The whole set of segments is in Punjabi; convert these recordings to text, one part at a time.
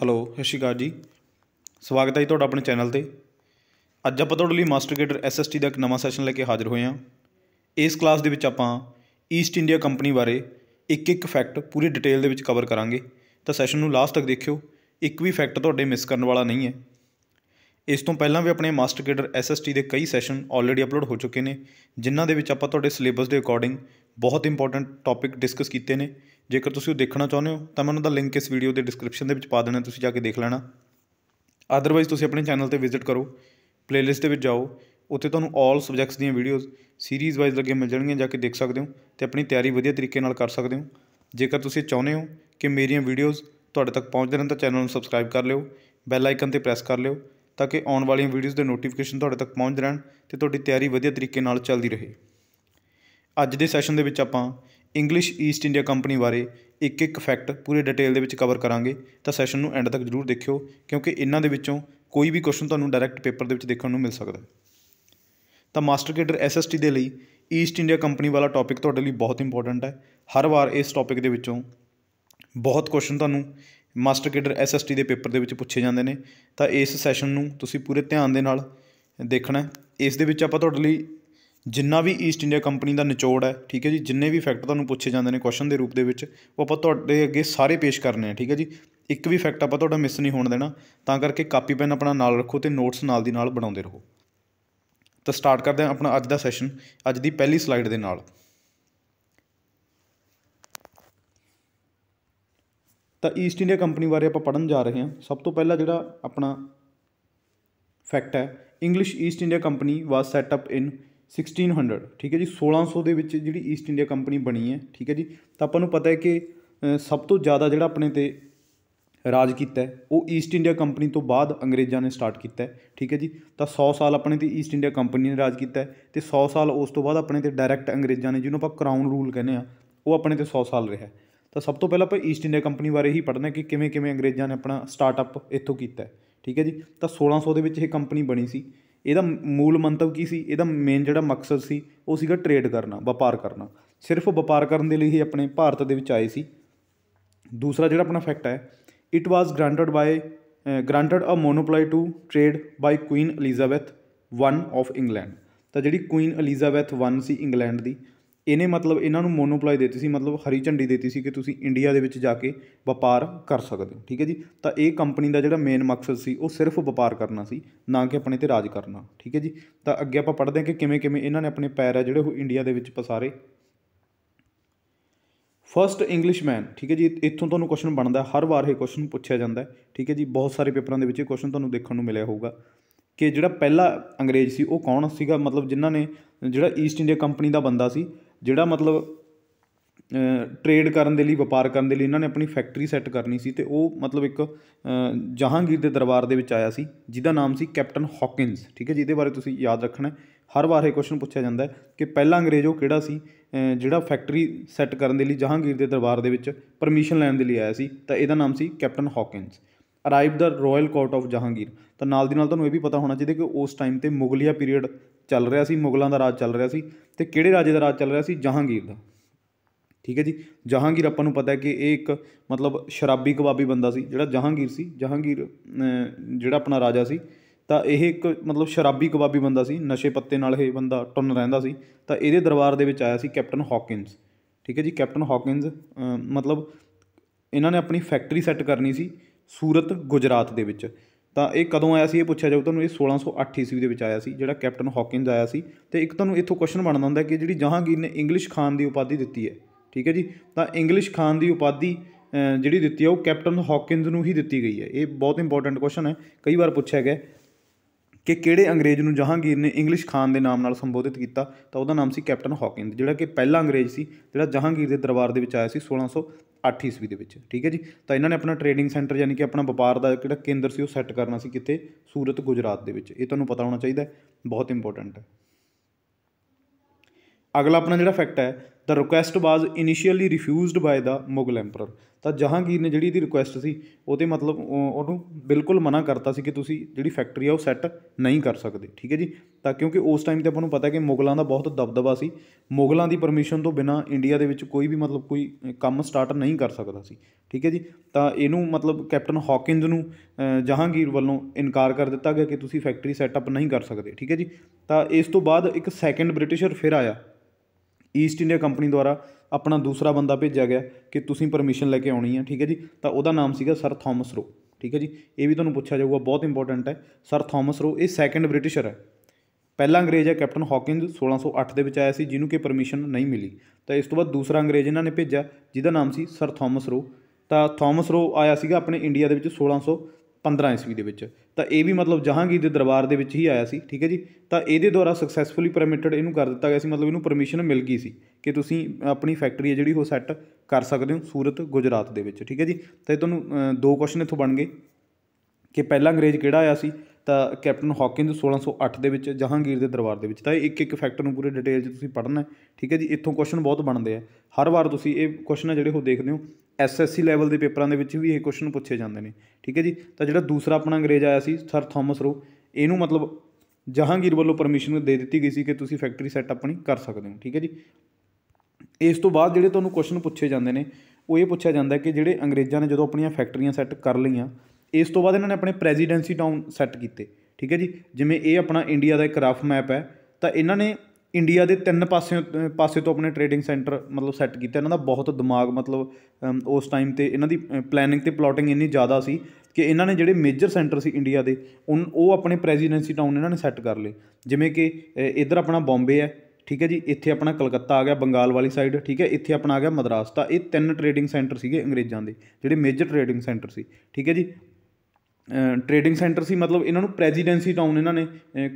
ਹੈਲੋ ਸਤਿ ਸ਼੍ਰੀ ਅਕਾਲ ਜੀ ਸਵਾਗਤ ਹੈ ਜੀ ਤੁਹਾਡਾ ਆਪਣੇ ਚੈਨਲ 'ਤੇ ਅੱਜ ਆਪਾਂ ਤੁਹਾਡੇ ਲਈ ਮਾਸਟਰ ਕੇਡਰ ਐਸਐਸਟੀ ਦਾ ਇੱਕ ਨਵਾਂ ਸੈਸ਼ਨ ਲੈ ਕੇ ਹਾਜ਼ਰ ਹੋਏ ਹਾਂ ਇਸ ਕਲਾਸ ਦੇ ਵਿੱਚ ਆਪਾਂ ਈਸਟ ਇੰਡੀਆ ਕੰਪਨੀ ਬਾਰੇ ਇੱਕ ਇੱਕ ਫੈਕਟ ਪੂਰੀ ਡਿਟੇਲ ਦੇ ਵਿੱਚ ਕਵਰ ਕਰਾਂਗੇ ਤਾਂ ਸੈਸ਼ਨ ਨੂੰ ਲਾਸਟ ਤੱਕ ਦੇਖਿਓ ਇੱਕ ਵੀ ਫੈਕਟ ਤੁਹਾਡੇ ਮਿਸ ਕਰਨ ਵਾਲਾ ਨਹੀਂ ਹੈ ਇਸ ਤੋਂ ਪਹਿਲਾਂ ਵੀ ਆਪਣੇ ਮਾਸਟਰ ਕੇਡਰ ਐਸਐਸਟੀ ਦੇ ਕਈ ਸੈਸ਼ਨ ਆਲਰੇਡੀ ਅਪਲੋਡ ਹੋ ਚੁੱਕੇ ਨੇ ਜਿਨ੍ਹਾਂ ਦੇ ਵਿੱਚ ਆਪਾਂ ਤੁਹਾਡੇ ਸਿਲੇਬਸ ਦੇ ਅਕੋਰਡਿੰਗ ਬਹੁਤ ਇੰਪੋਰਟੈਂਟ ਟੌਪਿਕ ਡਿਸਕਸ ਕੀਤੇ ਨੇ ਜੇਕਰ ਤੁਸੀਂ ਉਹ ਦੇਖਣਾ ਚਾਹੁੰਦੇ ਹੋ ਤਾਂ ਮੈਂ ਉਹਨਾਂ ਦਾ ਲਿੰਕ ਇਸ ਵੀਡੀਓ ਦੇ ਡਿਸਕ੍ਰਿਪਸ਼ਨ ਦੇ ਵਿੱਚ ਪਾ ਦੇਣਾ ਤੁਸੀਂ ਜਾ ਕੇ ਦੇਖ ਲੈਣਾ ਆਦਰਵਾਈਜ਼ ਤੁਸੀਂ ਆਪਣੇ ਚੈਨਲ ਤੇ ਵਿਜ਼ਿਟ ਕਰੋ ਪਲੇਲਿਸਟ ਦੇ ਵਿੱਚ ਜਾਓ ਉੱਥੇ ਤੁਹਾਨੂੰ ਆਲ ਸਬਜੈਕਟਸ ਦੀਆਂ ਵੀਡੀਓਜ਼ ਸੀਰੀਜ਼ ਵਾਈਜ਼ ਲੱਗੇ ਮਿਲ ਜਾਣਗੀਆਂ ਜਾ ਕੇ ਦੇਖ ਸਕਦੇ ਹੋ ਤੇ ਆਪਣੀ ਤਿਆਰੀ ਵਧੀਆ ਤਰੀਕੇ ਨਾਲ ਕਰ ਸਕਦੇ ਹੋ ਜੇਕਰ ਤੁਸੀਂ ਚਾਹੁੰਦੇ ਹੋ ਕਿ ਮੇਰੀਆਂ ਵੀਡੀਓਜ਼ ਤੁਹਾਡੇ ਤੱਕ ਪਹੁੰਚਦੇ ਰਹਿਣ ਤਾਂ ਚੈਨਲ ਨੂੰ ਸਬਸਕ੍ਰਾਈਬ ਕਰ ਲਿਓ ਬੈਲ ਆਈਕਨ ਤੇ ਪ੍ਰੈਸ ਕਰ ਲਿਓ ਤਾਂ ਕਿ ਆਉਣ ਵਾਲੀਆਂ ਵੀਡੀਓਜ਼ ਦੇ ਨੋਟੀਫਿਕੇਸ਼ਨ ਤੁਹਾਡੇ ਤੱਕ ਪਹੁੰਚ ਰਹਿਣ ਤੇ ਤੁਹਾਡੀ ਤਿਆਰੀ ਵਧੀਆ ਤਰੀਕੇ ਨਾਲ ਚੱਲਦੀ ਰਹੇ ਅੱਜ ਦੇ ਸੈਸ਼ਨ ਦੇ ਵਿੱਚ ਆਪਾਂ ਇੰਗਲਿਸ਼ ਈਸਟ ਇੰਡੀਆ ਕੰਪਨੀ ਬਾਰੇ ਇੱਕ ਇੱਕ ਫੈਕਟ ਪੂਰੀ ਡਿਟੇਲ ਦੇ ਵਿੱਚ ਕਵਰ ਕਰਾਂਗੇ ਤਾਂ ਸੈਸ਼ਨ ਨੂੰ ਐਂਡ ਤੱਕ ਜ਼ਰੂਰ ਦੇਖਿਓ ਕਿਉਂਕਿ ਇਹਨਾਂ ਦੇ ਵਿੱਚੋਂ ਕੋਈ ਵੀ ਕੁਐਸਚਨ ਤੁਹਾਨੂੰ ਡਾਇਰੈਕਟ ਪੇਪਰ ਦੇ ਵਿੱਚ ਦੇਖਣ ਨੂੰ ਮਿਲ ਸਕਦਾ ਤਾਂ ਮਾਸਟਰ ਕੇਡਰ ਐਸਐਸਟੀ ਦੇ ਲਈ ਈਸਟ ਇੰਡੀਆ ਕੰਪਨੀ ਵਾਲਾ ਟੌਪਿਕ ਤੁਹਾਡੇ ਲਈ ਬਹੁਤ ਇੰਪੋਰਟੈਂਟ ਹੈ ਹਰ ਵਾਰ ਇਸ ਟੌਪਿਕ ਦੇ ਵਿੱਚੋਂ ਬਹੁਤ ਕੁਐਸਚਨ ਤੁਹਾਨੂੰ ਮਾਸਟਰ ਕੇਡਰ ਐਸਐਸਟੀ ਦੇ ਪੇਪਰ ਦੇ ਵਿੱਚ ਪੁੱਛੇ ਜਾਂਦੇ ਨੇ ਤਾਂ ਇਸ ਸੈਸ਼ਨ ਨੂੰ ਤੁਸੀਂ ਪੂਰੇ ਧਿਆਨ ਦੇ ਨਾਲ ਦੇਖਣਾ ਇਸ ਦੇ ਵਿੱਚ ਆਪਾਂ ਤੁਹਾਡੇ ਲਈ ਜਿੰਨਾ ਵੀ ਈਸਟ ਇੰਡੀਆ ਕੰਪਨੀ ਦਾ ਨਿਚੋੜ ਹੈ ਠੀਕ ਹੈ ਜੀ ਜਿੰਨੇ ਵੀ ਫੈਕਟ ਤੁਹਾਨੂੰ ਪੁੱਛੇ ਜਾਂਦੇ ਨੇ ਕੁਐਸਚਨ ਦੇ ਰੂਪ ਦੇ ਵਿੱਚ ਉਹ ਆਪਾਂ ਤੁਹਾਡੇ ਅੱਗੇ ਸਾਰੇ ਪੇਸ਼ ਕਰਨੇ ਆ ਠੀਕ ਹੈ ਜੀ ਇੱਕ ਵੀ ਫੈਕਟ ਆਪਾਂ ਤੁਹਾਡਾ ਮਿਸ ਨਹੀਂ ਹੋਣ ਦੇਣਾ ਤਾਂ ਕਰਕੇ ਕਾਪੀ ਪੈਨ ਆਪਣਾ ਨਾਲ ਰੱਖੋ ਤੇ ਨੋਟਸ ਨਾਲ ਦੀ ਨਾਲ ਬਣਾਉਂਦੇ ਰਹੋ ਤਾਂ ਸਟਾਰਟ ਕਰਦੇ ਆ ਆਪਣਾ ਅੱਜ ਦਾ ਸੈਸ਼ਨ ਅੱਜ ਦੀ ਪਹਿਲੀ ਸਲਾਈਡ ਦੇ ਨਾਲ ਤਾਂ ਈਸਟ ਇੰਡੀਆ ਕੰਪਨੀ ਬਾਰੇ ਆਪਾਂ ਪੜਨ ਜਾ ਰਹੇ ਹਾਂ ਸਭ ਤੋਂ ਪਹਿਲਾਂ ਜਿਹੜਾ ਆਪਣਾ ਫੈਕਟ ਹੈ English East India company was set up in 1600 ਠੀਕ ਹੈ ਜੀ 1600 ਦੇ ਵਿੱਚ ਜਿਹੜੀ ਈਸਟ ਇੰਡੀਆ ਕੰਪਨੀ ਬਣੀ ਹੈ ਠੀਕ ਹੈ ਜੀ ਤਾਂ ਆਪਾਂ ਨੂੰ ਪਤਾ ਹੈ ਕਿ ਸਭ ਤੋਂ ਜ਼ਿਆਦਾ ਜਿਹੜਾ ਆਪਣੇ ਤੇ ਰਾਜ ਕੀਤਾ ਉਹ ਈਸਟ ਇੰਡੀਆ ਕੰਪਨੀ ਤੋਂ ਬਾਅਦ ਅੰਗਰੇਜ਼ਾਂ ਨੇ ਸਟਾਰਟ ਕੀਤਾ ਠੀਕ ਹੈ ਜੀ ਤਾਂ 100 ਸਾਲ ਆਪਣੇ ਤੇ ਈਸਟ ਇੰਡੀਆ ਕੰਪਨੀ ਨੇ ਰਾਜ ਕੀਤਾ ਤੇ 100 ਸਾਲ ਉਸ ਤੋਂ ਬਾਅਦ ਆਪਣੇ ਤੇ ਡਾਇਰੈਕਟ ਅੰਗਰੇਜ਼ਾਂ ਨੇ ਜਿਹਨੂੰ ਆਪਾਂ ਕਰਾਊਨ ਰੂਲ ਕਹਿੰਦੇ ਆ ਉਹ ਆਪਣੇ ਤੇ 100 ਸਾਲ ਰਿਹਾ ਤਾਂ ਸਭ ਤੋਂ ਪਹਿਲਾਂ ਆਪਾਂ ਈਸਟ ਇੰਡੀਆ ਕੰਪਨੀ ਬਾਰੇ ਹੀ ਪੜ੍ਹਨਾ ਕਿ ਕਿਵੇਂ ਕਿਵੇਂ ਅੰਗਰੇਜ਼ਾਂ ਨੇ ਆਪਣਾ ਸਟਾਰਟਅਪ ਇੱਥੋਂ ਕੀਤਾ ਠੀਕ ਹੈ ਜੀ ਤਾਂ 1600 ਦੇ ਵਿੱਚ ਇਹ ਕੰਪਨੀ ਬਣੀ ਸੀ ਇਹਦਾ ਮੂਲ ਮੰਤਵ ਕੀ ਸੀ ਇਹਦਾ ਮੇਨ ਜਿਹੜਾ ਮਕਸਦ ਸੀ ਉਹ ਸੀਗਾ ਟ੍ਰੇਡ ਕਰਨਾ ਵਪਾਰ ਕਰਨਾ ਸਿਰਫ ਵਪਾਰ ਕਰਨ ਦੇ ਲਈ ਹੀ ਆਪਣੇ ਭਾਰਤ ਦੇ ਵਿੱਚ ਆਏ ਸੀ ਦੂਸਰਾ ਜਿਹੜਾ ਆਪਣਾ ਫੈਕਟ ਹੈ it was granted by granted a monopoly to trade by Queen Elizabeth 1 of England ਤਾਂ ਜਿਹੜੀ ਕੁਈਨ ਐਲਿਜ਼ਾਬੈਥ 1 ਸੀ ਇੰਗਲੈਂਡ ਦੀ ਇਹਨੇ ਮਤਲਬ ਇਹਨਾਂ ਨੂੰ ਮੋਨੋਪਲਾਈ ਦਿੱਤੀ ਸੀ ਮਤਲਬ ਹਰੀ ਝੰਡੀ ਦਿੱਤੀ ਸੀ ਕਿ ਤੁਸੀਂ ਇੰਡੀਆ ਦੇ ਵਿੱਚ ਜਾ ਕੇ ਵਪਾਰ ਕਰ ਸਕਦੇ ਹੋ ਠੀਕ ਹੈ ਜੀ ਤਾਂ ਇਹ ਕੰਪਨੀ ਦਾ ਜਿਹੜਾ ਮੇਨ ਮਕਸਦ ਸੀ ਉਹ ਸਿਰਫ ਵਪਾਰ ਕਰਨਾ ਸੀ ਨਾ ਕਿ ਆਪਣੇ ਤੇ ਰਾਜ ਕਰਨਾ ਠੀਕ ਹੈ ਜੀ ਤਾਂ ਅੱਗੇ ਆਪਾਂ ਪੜ੍ਹਦੇ ਹਾਂ ਕਿ ਕਿਵੇਂ ਕਿਵੇਂ ਇਹਨਾਂ ਨੇ ਆਪਣੇ ਪੈਰ ਆ ਜਿਹੜੇ ਉਹ ਇੰਡੀਆ ਦੇ ਵਿੱਚ ਪਸਾਰੇ ਫਰਸਟ ਇੰਗਲਿਸ਼ਮੈਨ ਠੀਕ ਹੈ ਜੀ ਇੱਥੋਂ ਤੁਹਾਨੂੰ ਕੁਐਸਚਨ ਬਣਦਾ ਹਰ ਵਾਰ ਇਹ ਕੁਐਸਚਨ ਪੁੱਛਿਆ ਜਾਂਦਾ ਠੀਕ ਹੈ ਜੀ ਬਹੁਤ ਸਾਰੇ ਪੇਪਰਾਂ ਦੇ ਵਿੱਚ ਇਹ ਕੁਐਸਚਨ ਤੁਹਾਨੂੰ ਦੇਖਣ ਨੂੰ ਮਿਲਿਆ ਹੋਊਗਾ ਕਿ ਜਿਹੜਾ ਪਹਿਲਾ ਅੰਗਰੇਜ਼ ਸੀ ਉਹ ਕੌਣ ਸੀਗਾ ਮਤਲਬ ਜਿਨ੍ਹਾਂ ਨੇ ਜਿਹੜਾ ਈਸਟ ਇੰਡੀਆ ਕੰਪਨੀ ਦਾ ਬੰਦਾ ਸੀ ਜਿਹੜਾ ਮਤਲਬ ਟਰੇਡ ਕਰਨ ਦੇ ਲਈ ਵਪਾਰ ਕਰਨ ਦੇ ਲਈ ਇਹਨਾਂ ਨੇ ਆਪਣੀ ਫੈਕਟਰੀ ਸੈੱਟ ਕਰਨੀ ਸੀ ਤੇ ਉਹ ਮਤਲਬ ਇੱਕ ਜਹਾਂਗੀਰ ਦੇ ਦਰਬਾਰ ਦੇ ਵਿੱਚ ਆਇਆ ਸੀ ਜਿਹਦਾ ਨਾਮ ਸੀ ਕੈਪਟਨ ਹੌਕਿੰਸ ਠੀਕ ਹੈ ਜਿਹਦੇ ਬਾਰੇ ਤੁਸੀਂ ਯਾਦ ਰੱਖਣਾ ਹਰ ਵਾਰ ਇਹ ਕੁਐਸਚਨ ਪੁੱਛਿਆ ਜਾਂਦਾ ਕਿ ਪਹਿਲਾ ਅੰਗਰੇਜ਼ ਉਹ ਕਿਹੜਾ ਸੀ ਜਿਹੜਾ ਫੈਕਟਰੀ ਸੈੱਟ ਕਰਨ ਦੇ ਲਈ ਜਹਾਂਗੀਰ ਦੇ ਦਰਬਾਰ ਦੇ ਵਿੱਚ ਪਰਮਿਸ਼ਨ ਲੈਣ ਦੇ ਲਈ ਆਇਆ ਸੀ ਤਾਂ ਇਹਦਾ ਨਾਮ ਸੀ captain Hawkins arrive the royal court of Jahangir ਤਾਂ ਨਾਲ ਦੀ ਨਾਲ ਤੁਹਾਨੂੰ ਇਹ ਵੀ ਪਤਾ ਹੋਣਾ ਚਾਹੀਦਾ ਕਿ ਉਸ ਟਾਈਮ ਤੇ ਮੁਗਲਿਆ ਪੀਰੀਅਡ ਚੱਲ ਰਿਹਾ ਸੀ ਮੁਗਲਾਂ ਦਾ ਰਾਜ ਚੱਲ ਰਿਹਾ ਸੀ ਤੇ ਕਿਹੜੇ ਰਾਜੇ ਦਾ ਰਾਜ ਚੱਲ ਰਿਹਾ ਸੀ ਜਹਾਂਗੀਰ ਦਾ ਠੀਕ ਹੈ ਜੀ ਜਹਾਂਗੀਰ ਆਪਾਂ ਨੂੰ ਪਤਾ ਹੈ ਕਿ ਇਹ ਇੱਕ ਮਤਲਬ ਸ਼ਰਾਬੀ ਕਬਾਬੀ ਬੰਦਾ ਸੀ ਜਿਹੜਾ ਜਹਾਂਗੀਰ ਸੀ ਜਹਾਂਗੀਰ ਜਿਹੜਾ ਆਪਣਾ ਰਾਜਾ ਸੀ ਤਾਂ ਇਹ ਇੱਕ ਮਤਲਬ ਸ਼ਰਾਬੀ ਕਬਾਬੀ ਬੰਦਾ ਸੀ ਨਸ਼ੇ ਪੱਤੇ ਨਾਲ ਇਹ ਬੰਦਾ ਟੁੰਨ ਰਹਿੰਦਾ ਸੀ ਤਾਂ ਇਹਦੇ ਦਰਬਾਰ ਦੇ ਵਿੱਚ ਆਇਆ ਸੀ ਕੈਪਟਨ ਹਾਕਿੰਸ ਠੀਕ ਹੈ ਜੀ ਕੈਪਟਨ ਹਾਕਿੰਸ ਮਤਲਬ ਇਹਨਾਂ ਨੇ ਆਪਣੀ ਫੈਕਟਰੀ ਸੈੱਟ ਕਰਨੀ ਸੀ ਸੂਰਤ ਗੁਜਰਾਤ ਦੇ ਵਿੱਚ ਤਾਂ ਇਹ ਕਦੋਂ ਆਇਆ ਸੀ ਇਹ ਪੁੱਛਿਆ ਜਾਊ ਤੁਹਾਨੂੰ ਇਹ 1608 ਈਸਵੀ ਦੇ ਵਿੱਚ ਆਇਆ ਸੀ ਜਿਹੜਾ ਕੈਪਟਨ ਹੌਕਿੰਸ ਆਇਆ ਸੀ ਤੇ ਇੱਕ ਤੁਹਾਨੂੰ ਇੱਥੋਂ ਕੁਐਸਚਨ ਬਣਦਾ ਹੁੰਦਾ ਕਿ ਜਿਹੜੀ ਜਹਾਂਗੀਰ ਨੇ ਇੰਗਲਿਸ਼ ਖਾਨ ਦੀ ਉਪਾਧੀ ਦਿੱਤੀ ਹੈ ਠੀਕ ਹੈ ਜੀ ਤਾਂ ਇੰਗਲਿਸ਼ ਖਾਨ ਦੀ ਉਪਾਧੀ ਜਿਹੜੀ ਦਿੱਤੀ ਹੈ ਉਹ ਕੈਪਟਨ ਹੌਕਿੰਸ ਨੂੰ ਹੀ ਦਿੱਤੀ ਗਈ ਹੈ ਇਹ ਬਹੁਤ ਇੰਪੋਰਟੈਂਟ ਕੁਐਸਚਨ ਹੈ ਕਈ ਵਾਰ ਪੁੱਛਿਆ ਗਿਆ ਕਿ ਕਿਹੜੇ ਅੰਗਰੇਜ਼ ਨੂੰ ਜਹਾਂਗੀਰ ਨੇ ਇੰਗਲਿਸ਼ ਖਾਨ ਦੇ ਨਾਮ ਨਾਲ ਸੰਬੋਧਿਤ ਕੀਤਾ ਤਾਂ ਉਹਦਾ ਨਾਮ ਸੀ ਕੈਪਟਨ ਹੌਕਿੰਗ ਜਿਹੜਾ ਕਿ ਪਹਿਲਾ ਅੰਗਰੇਜ਼ ਸੀ ਜਿਹੜਾ ਜਹਾਂਗੀਰ ਦੇ ਦਰਬਾਰ ਦੇ ਵਿੱਚ ਆਇਆ ਸੀ 1608 ਈਸਵੀ ਦੇ ਵਿੱਚ ਠੀਕ ਹੈ ਜੀ ਤਾਂ ਇਹਨਾਂ ਨੇ ਆਪਣਾ ਟ੍ਰੇਡਿੰਗ ਸੈਂਟਰ ਯਾਨੀ ਕਿ ਆਪਣਾ ਵਪਾਰ ਦਾ ਜਿਹੜਾ ਕੇਂਦਰ ਸੀ ਉਹ ਸੈੱਟ ਕਰਨਾ ਸੀ ਕਿੱਥੇ ਸੂਰਤ ਗੁਜਰਾਤ ਦੇ ਵਿੱਚ ਇਹ ਤੁਹਾਨੂੰ ਪਤਾ ਹੋਣਾ ਚਾਹੀਦਾ ਬਹੁਤ ਇੰਪੋਰਟੈਂਟ ਹੈ ਅਗਲਾ ਆਪਣਾ ਜਿਹੜਾ ਫੈਕਟ ਹੈ the request was initially refused by the Mughal emperor ਤਾਂ ਜਹਾਂਗੀਰ ਨੇ ਜਿਹੜੀ ਇਹਦੀ ਰਿਕੁਐਸਟ ਸੀ ਉਹਦੇ ਮਤਲਬ ਉਹਨੂੰ ਬਿਲਕੁਲ ਮਨਾ ਕਰਤਾ ਸੀ ਕਿ ਤੁਸੀਂ ਜਿਹੜੀ ਫੈਕਟਰੀ ਆ ਉਹ ਸੈੱਟ ਨਹੀਂ ਕਰ ਸਕਦੇ ਠੀਕ ਹੈ ਜੀ ਤਾਂ ਕਿਉਂਕਿ ਉਸ ਟਾਈਮ ਤੇ ਆਪਾਂ ਨੂੰ ਪਤਾ ਕਿ ਮੁਗਲਾਂ ਦਾ ਬਹੁਤ ਦਬਦਬਾ ਸੀ ਮੁਗਲਾਂ ਦੀ ਪਰਮਿਸ਼ਨ ਤੋਂ ਬਿਨਾ ਇੰਡੀਆ ਦੇ ਵਿੱਚ ਕੋਈ ਵੀ ਮਤਲਬ ਕੋਈ ਕੰਮ ਸਟਾਰਟ ਨਹੀਂ ਕਰ ਸਕਦਾ ਸੀ ਠੀਕ ਹੈ ਜੀ ਤਾਂ ਇਹਨੂੰ ਮਤਲਬ ਕੈਪਟਨ ਹਾਕਿੰਸ ਨੂੰ ਜਹਾਂਗੀਰ ਵੱਲੋਂ ਇਨਕਾਰ ਕਰ ਦਿੱਤਾ ਗਿਆ ਕਿ ਤੁਸੀਂ ਫੈਕਟਰੀ ਸੈਟਅਪ ਨਹੀਂ ਕਰ ਸਕਦੇ ਠੀਕ ਹੈ ਜੀ ਤਾਂ ਇਸ ਤੋਂ ਬਾਅਦ ਇੱਕ ਸੈਕੰਡ ਬ੍ਰਿਟਿਸ਼ਰ ਫਿਰ ਆਇਆ ਈਸਟ ਇੰਡੀਆ ਕੰਪਨੀ ਦੁਆਰਾ ਆਪਣਾ ਦੂਸਰਾ ਬੰਦਾ ਭੇਜਿਆ ਗਿਆ ਕਿ ਤੁਸੀਂ ਪਰਮਿਸ਼ਨ ਲੈ ਕੇ ਆਉਣੀ ਹੈ ਠੀਕ ਹੈ ਜੀ ਤਾਂ ਉਹਦਾ ਨਾਮ ਸੀਗਾ ਸਰ ਥਾਮਸ ਰੋ ਠੀਕ ਹੈ ਜੀ ਇਹ ਵੀ ਤੁਹਾਨੂੰ ਪੁੱਛਿਆ ਜਾਊਗਾ ਬਹੁਤ ਇੰਪੋਰਟੈਂਟ ਹੈ ਸਰ ਥਾਮਸ ਰੋ ਇਹ ਸੈਕੰਡ ਬ੍ਰਿਟਿਸ਼ਰ ਹੈ ਪਹਿਲਾ ਅੰਗਰੇਜ਼ ਹੈ ਕੈਪਟਨ ਹਾਕਿੰਸ 1608 ਦੇ ਵਿੱਚ ਆਇਆ ਸੀ ਜਿਹਨੂੰ ਕਿ ਪਰਮਿਸ਼ਨ ਨਹੀਂ ਮਿਲੀ ਤਾਂ ਇਸ ਤੋਂ ਬਾਅਦ ਦੂਸਰਾ ਅੰਗਰੇਜ਼ ਇਹਨਾਂ ਨੇ ਭੇਜਿਆ ਜਿਹਦਾ ਨਾਮ ਸੀ ਸਰ ਥਾਮਸ ਰੋ ਤਾਂ ਥਾਮਸ ਰੋ ਆਇਆ ਸੀਗਾ ਆਪਣੇ ਇੰਡੀਆ ਦੇ ਵਿੱਚ 1615 ਈਸਵੀ ਦੇ ਵਿੱਚ ਤਾਂ ਇਹ ਵੀ ਮਤਲਬ ਜਹਾਂਗੀਰ ਦੇ ਦਰਬਾਰ ਦੇ ਵਿੱਚ ਹੀ ਆਇਆ ਸੀ ਠੀਕ ਹੈ ਜੀ ਤਾਂ ਇਹਦੇ ਦੁਆਰਾ ਸਕਸੈਸਫੁਲੀ ਪਰਮਿਟਡ ਇਹਨੂੰ ਕਰ ਦਿੱਤਾ ਗਿਆ ਸੀ ਮਤਲਬ ਇਹਨੂੰ ਪਰਮਿਸ਼ਨ ਮਿਲ ਗਈ ਸੀ ਕਿ ਤੁਸੀਂ ਆਪਣੀ ਫੈਕਟਰੀ ਹੈ ਜਿਹੜੀ ਉਹ ਸੈੱਟ ਕਰ ਸਕਦੇ ਹੋ ਸੂਰਤ ਗੁਜਰਾਤ ਦੇ ਵਿੱਚ ਠੀਕ ਹੈ ਜੀ ਤਾਂ ਇਹ ਤੁਹਾਨੂੰ ਦੋ ਕੁਐਸਚਨ ਇੱਥੋਂ ਬਣ ਗਏ ਕਿ ਪਹਿਲਾ ਅੰਗਰੇਜ਼ ਕਿਹੜਾ ਆਇਆ ਸੀ ਤਾਂ ਕੈਪਟਨ ਹੌਕਿੰਸ 1608 ਦੇ ਵਿੱਚ ਜਹਾਂਗੀਰ ਦੇ ਦਰਬਾਰ ਦੇ ਵਿੱਚ ਤਾਂ ਇੱਕ ਇੱਕ ਫੈਕਟਰ ਨੂੰ ਪੂਰੇ ਡਿਟੇਲ 'ਚ ਤੁਸੀਂ ਪੜ੍ਹਨਾ ਹੈ ਠੀਕ ਹੈ ਜੀ ਇੱਥੋਂ ਕੁਐਸਚਨ ਬਹੁਤ ਬਣਦੇ ਆ ਹਰ ਵਾਰ ਤੁਸੀਂ ਇਹ ਕੁਐਸਚਨ ਜਿਹੜੇ ਉਹ ਦੇਖਦੇ ਹੋ ਐਸਐਸਸੀ ਲੈਵਲ ਦੇ ਪੇਪਰਾਂ ਦੇ ਵਿੱਚ ਵੀ ਇਹ ਕੁਐਸਚਨ ਪੁੱਛੇ ਜਾਂਦੇ ਨੇ ਠੀਕ ਹੈ ਜੀ ਤਾਂ ਜਿਹੜਾ ਦੂਸਰਾ ਆਪਣਾ ਅੰਗਰੇਜ਼ ਆਇਆ ਸੀ ਸਰ ਥਾਮਸ ਰੋ ਇਹਨੂੰ ਮਤਲਬ ਜਹਾਂਗੀਰ ਵੱਲੋਂ ਪਰਮਿਸ਼ਨ ਦੇ ਦਿੱਤੀ ਗਈ ਸੀ ਕਿ ਤੁਸੀਂ ਫੈਕਟਰੀ ਸੈਟ ਆਪਣੀ ਕਰ ਸਕਦੇ ਹੋ ਠੀਕ ਹੈ ਜੀ ਇਸ ਤੋਂ ਬਾਅਦ ਜਿਹੜੇ ਤੁਹਾਨੂੰ ਕੁਐਸਚਨ ਪੁੱਛੇ ਜਾਂਦੇ ਨੇ ਉਹ ਇਹ ਪੁੱਛਿਆ ਜਾਂਦਾ ਕਿ ਜਿਹੜੇ ਅੰਗਰੇਜ਼ਾਂ ਨੇ ਜਦੋਂ ਆਪਣੀਆਂ ਫੈਕਟਰੀਆਂ ਸੈੱਟ ਕਰ ਲਈਆਂ ਇਸ ਤੋਂ ਬਾਅਦ ਇਹਨਾਂ ਨੇ ਆਪਣੇ ਪ੍ਰੈਜ਼ੀਡੈਂਸੀ ਟਾਊਨ ਸੈੱਟ ਕੀਤੇ ਠੀਕ ਹੈ ਜੀ ਜਿਵੇਂ ਇਹ ਆਪਣਾ ਇੰਡੀਆ ਦਾ ਇੱਕ ਰਫ ਮੈਪ ਹੈ ਤਾਂ ਇਹਨਾਂ ਨੇ ਇੰਡੀਆ ਦੇ ਤਿੰਨ ਪਾਸੇ ਪਾਸੇ ਤੋਂ ਆਪਣੇ ਟ੍ਰੇਡਿੰਗ ਸੈਂਟਰ ਮਤਲਬ ਸੈੱਟ ਕੀਤਾ ਇਹਨਾਂ ਦਾ ਬਹੁਤ ਦਿਮਾਗ ਮਤਲਬ ਉਸ ਟਾਈਮ 'ਤੇ ਇਹਨਾਂ ਦੀ ਪਲੈਨਿੰਗ ਤੇ ਪਲੋਟਿੰਗ ਇੰਨੀ ਜ਼ਿਆਦਾ ਸੀ ਕਿ ਇਹਨਾਂ ਨੇ ਜਿਹੜੇ ਮੇਜਰ ਸੈਂਟਰ ਸੀ ਇੰਡੀਆ ਦੇ ਉਹ ਆਪਣੇ ਪ੍ਰੈਜ਼ੀਡੈਂਸੀ ਟਾਊਨ ਇਹਨਾਂ ਨੇ ਸੈੱਟ ਕਰ ਲਏ ਜਿਵੇਂ ਕਿ ਇਧਰ ਆਪਣਾ ਬੰਬੇ ਹੈ ਠੀਕ ਹੈ ਜੀ ਇੱਥੇ ਆਪਣਾ ਕਲਕੱਤਾ ਆ ਗਿਆ ਬੰਗਾਲ ਵਾਲੀ ਸਾਈਡ ਠੀਕ ਹੈ ਇੱਥੇ ਆਪਣਾ ਆ ਗਿਆ ਮਦਰਾਸ ਤਾਂ ਇਹ ਤਿੰਨ ਟ੍ਰੇਡਿੰਗ ਸੈਂਟਰ ਸੀਗੇ ਅੰਗਰੇਜ਼ਾਂ ਦੇ ਜਿਹੜੇ ਮੇਜਰ ਟ੍ਰੇਡਿੰਗ ਸੈਂਟਰ ਸੀ ਠੀਕ ਹੈ ਜੀ ਟਰੇਡਿੰਗ ਸੈਂਟਰ ਸੀ ਮਤਲਬ ਇਹਨਾਂ ਨੂੰ ਪ੍ਰੈਜ਼ੀਡੈਂਸੀ ਟਾਊਨ ਇਹਨਾਂ ਨੇ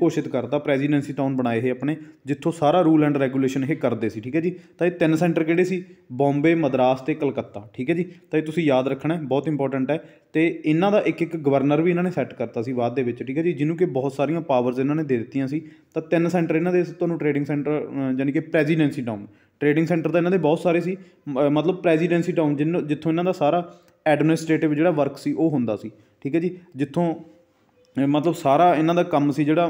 ਘੋਸ਼ਿਤ ਕਰਤਾ ਪ੍ਰੈਜ਼ੀਡੈਂਸੀ ਟਾਊਨ ਬਣਾਏ ਹੈ ਆਪਣੇ ਜਿੱਥੋਂ ਸਾਰਾ ਰੂਲ ਐਂਡ ਰੈਗੂਲੇਸ਼ਨ ਇਹ ਕਰਦੇ ਸੀ ਠੀਕ ਹੈ ਜੀ ਤਾਂ ਇਹ ਤਿੰਨ ਸੈਂਟਰ ਕਿਹੜੇ ਸੀ ਬੰਬੇ ਮਦਰਾਸ ਤੇ ਕਲਕੱਤਾ ਠੀਕ ਹੈ ਜੀ ਤਾਂ ਇਹ ਤੁਸੀਂ ਯਾਦ ਰੱਖਣਾ ਬਹੁਤ ਇੰਪੋਰਟੈਂਟ ਹੈ ਤੇ ਇਹਨਾਂ ਦਾ ਇੱਕ ਇੱਕ ਗਵਰਨਰ ਵੀ ਇਹਨਾਂ ਨੇ ਸੈੱਟ ਕਰਤਾ ਸੀ ਬਾਅਦ ਦੇ ਵਿੱਚ ਠੀਕ ਹੈ ਜੀ ਜਿਹਨੂੰ ਕਿ ਬਹੁਤ ਸਾਰੀਆਂ ਪਾਵਰਸ ਇਹਨਾਂ ਨੇ ਦੇ ਦਿੱਤੀਆਂ ਸੀ ਤਾਂ ਤਿੰਨ ਸੈਂਟਰ ਇਹਨਾਂ ਦੇ ਤੁਹਾਨੂੰ ਟਰੇਡਿੰਗ ਸੈਂਟਰ ਯਾਨੀ ਕਿ ਪ੍ਰੈਜ਼ੀਡੈਂਸੀ ਟਾਊਨ ਟਰੇਡਿੰਗ ਸੈਂਟਰ ਤਾਂ ਇਹਨਾਂ ਦੇ ਬਹੁਤ ਸਾਰੇ ਸੀ ਮਤਲਬ ਪ੍ਰੈਜ਼ੀਡੈਂਸੀ ਟਾਊਨ ਜਿੱਥੋਂ ਇਹਨਾਂ ਦਾ ਸਾਰਾ ਐਡਮਿਨਿਸਟ੍ਰੇਟਿਵ ਜਿਹੜਾ ਵਰਕ ਸੀ ਉਹ ਹੁੰਦਾ ਸੀ ਠੀਕ ਹੈ ਜੀ ਜਿੱਥੋਂ ਮਤਲਬ ਸਾਰਾ ਇਹਨਾਂ ਦਾ ਕੰਮ ਸੀ ਜਿਹੜਾ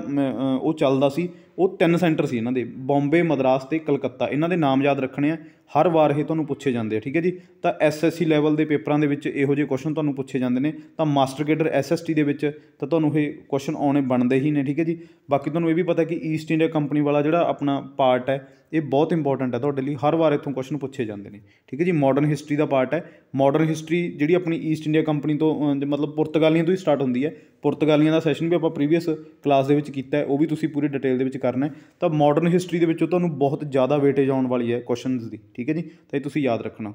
ਉਹ ਚੱਲਦਾ ਸੀ ਉਹ ਤਿੰਨ ਸੈਂਟਰ ਸੀ ਇਹਨਾਂ ਦੇ ਬੰਬੇ ਮਦਰਾਸ ਤੇ ਕਲਕੱਤਾ ਇਹਨਾਂ ਦੇ ਨਾਮ ਯਾਦ ਰੱਖਣੇ ਆ ਹਰ ਵਾਰ ਇਹ ਤੁਹਾਨੂੰ ਪੁੱਛੇ ਜਾਂਦੇ ਆ ਠੀਕ ਹੈ ਜੀ ਤਾਂ ਐਸਐਸਸੀ ਲੈਵਲ ਦੇ ਪੇਪਰਾਂ ਦੇ ਵਿੱਚ ਇਹੋ ਜਿਹੇ ਕੁਐਸਚਨ ਤੁਹਾਨੂੰ ਪੁੱਛੇ ਜਾਂਦੇ ਨੇ ਤਾਂ ਮਾਸਟਰ ਗ੍ਰੇਡਰ ਐਸਐਸਟੀ ਦੇ ਵਿੱਚ ਤਾਂ ਤੁਹਾਨੂੰ ਇਹ ਕੁਐਸਚਨ ਆਉਣੇ ਬਣਦੇ ਹੀ ਨੇ ਠੀਕ ਹੈ ਜੀ ਬਾਕੀ ਤੁਹਾਨੂੰ ਇਹ ਵੀ ਪਤਾ ਕਿ ਈਸਟ ਇੰਡੀਆ ਕੰਪਨੀ ਵਾਲਾ ਜਿਹੜਾ ਆਪਣਾ ਪਾਰਟ ਹੈ ਇਹ ਬਹੁਤ ਇੰਪੋਰਟੈਂਟ ਹੈ ਤੁਹਾਡੇ ਲਈ ਹਰ ਵਾਰ ਇਥੋਂ ਕੁਐਸਚਨ ਪੁੱਛੇ ਜਾਂਦੇ ਨੇ ਠੀਕ ਹੈ ਜੀ ਮਾਡਰਨ ਹਿਸਟਰੀ ਦਾ ਪਾਰਟ ਹੈ ਮਾਡਰਨ ਹਿਸਟਰੀ ਜਿਹੜੀ ਆਪਣੀ ਈਸਟ ਇੰਡੀਆ ਕੰਪਨੀ ਤੋਂ ਮਤਲਬ ਪੁਰਤਗਾਲੀਆਂ ਤੋਂ ਹੀ ਸਟਾਰਟ ਹੁੰਦੀ ਹੈ ਪੁਰਤਗਾਲੀਆਂ ਦਾ ਸੈਸ਼ਨ ਵੀ ਆਪਾਂ ਪ੍ਰੀਵੀਅਸ ਕਲਾਸ ਦੇ ਵਿੱਚ ਕੀਤਾ ਹੈ ਉਹ ਵੀ ਤੁਸੀਂ ਪੂਰੀ ਡਿਟੇਲ ਦੇ ਵਿੱਚ ਕਰਨਾ ਹੈ ਤਾਂ ਮਾਡਰਨ ਹਿਸਟਰੀ ਦੇ ਵਿੱਚੋਂ ਤੁਹਾਨੂੰ ਬਹੁਤ ਜ਼ਿਆਦਾ ਵੇਟੇਜ ਆਉਣ ਵਾਲੀ ਹੈ ਕੁਐਸਚਨਸ ਦੀ ਠੀਕ ਹੈ ਜੀ ਤਾਂ ਇਹ ਤੁਸੀਂ ਯਾਦ ਰੱਖਣਾ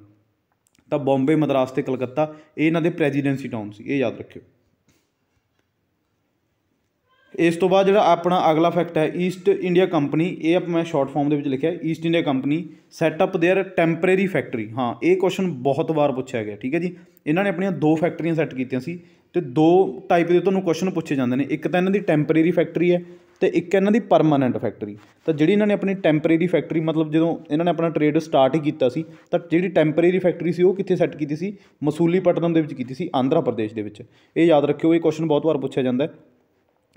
ਤਾਂ ਬੰਬੇ ਮਦਰਾਸ ਤੇ ਕਲਕੱਤਾ ਇਹ ਇਹਨਾਂ ਦੇ ਪ੍ਰੈਜ਼ੀਡੈਂਸੀ ਟਾਊਨ ਸੀ ਇਹ ਯਾਦ ਰੱਖਿਓ ਇਸ ਤੋਂ ਬਾਅਦ ਜਿਹੜਾ ਆਪਣਾ ਅਗਲਾ ਫੈਕਟ ਹੈ ਈਸਟ ਇੰਡੀਆ ਕੰਪਨੀ ਇਹ ਆਪ ਮੈਂ ਸ਼ਾਰਟ ਫਾਰਮ ਦੇ ਵਿੱਚ ਲਿਖਿਆ East India company set up there temporary factory ਹਾਂ ਇਹ ਕੁਐਸਚਨ ਬਹੁਤ ਵਾਰ ਪੁੱਛਿਆ ਗਿਆ ਠੀਕ ਹੈ ਜੀ ਇਹਨਾਂ ਨੇ ਆਪਣੀਆਂ ਦੋ ਫੈਕਟਰੀਆਂ ਸੈੱਟ ਕੀਤੀਆਂ ਸੀ ਤੇ ਦੋ ਟਾਈਪ ਦੇ ਤੁਹਾਨੂੰ ਕੁਐਸਚਨ ਪੁੱਛੇ ਜਾਂਦੇ ਨੇ ਇੱਕ ਤਾਂ ਇਹਨਾਂ ਦੀ ਟੈਂਪਰੇਰੀ ਫੈਕਟਰੀ ਹੈ ਤੇ ਇੱਕ ਇਹਨਾਂ ਦੀ ਪਰਮਾਨੈਂਟ ਫੈਕਟਰੀ ਤਾਂ ਜਿਹੜੀ ਇਹਨਾਂ ਨੇ ਆਪਣੀ ਟੈਂਪਰੇਰੀ ਫੈਕਟਰੀ ਮਤਲਬ ਜਦੋਂ ਇਹਨਾਂ ਨੇ ਆਪਣਾ ਟਰੇਡ ਸਟਾਰਟ ਹੀ ਕੀਤਾ ਸੀ ਤਾਂ ਜਿਹੜੀ ਟੈਂਪਰੇਰੀ ਫੈਕਟਰੀ ਸੀ ਉਹ ਕਿੱਥੇ ਸੈੱਟ ਕੀਤੀ ਸੀ ਮਸੂਲੀਪਟਨਮ ਦੇ ਵਿੱਚ ਕੀਤੀ ਸੀ ਆਂਧਰਾ ਪ੍ਰਦੇਸ਼ ਦੇ ਵਿੱਚ ਇਹ ਯਾਦ ਰੱਖਿਓ ਇਹ ਕੁਐਸਚਨ ਬਹੁਤ ਵਾਰ ਪੁੱਛਿਆ ਜਾਂਦਾ ਹੈ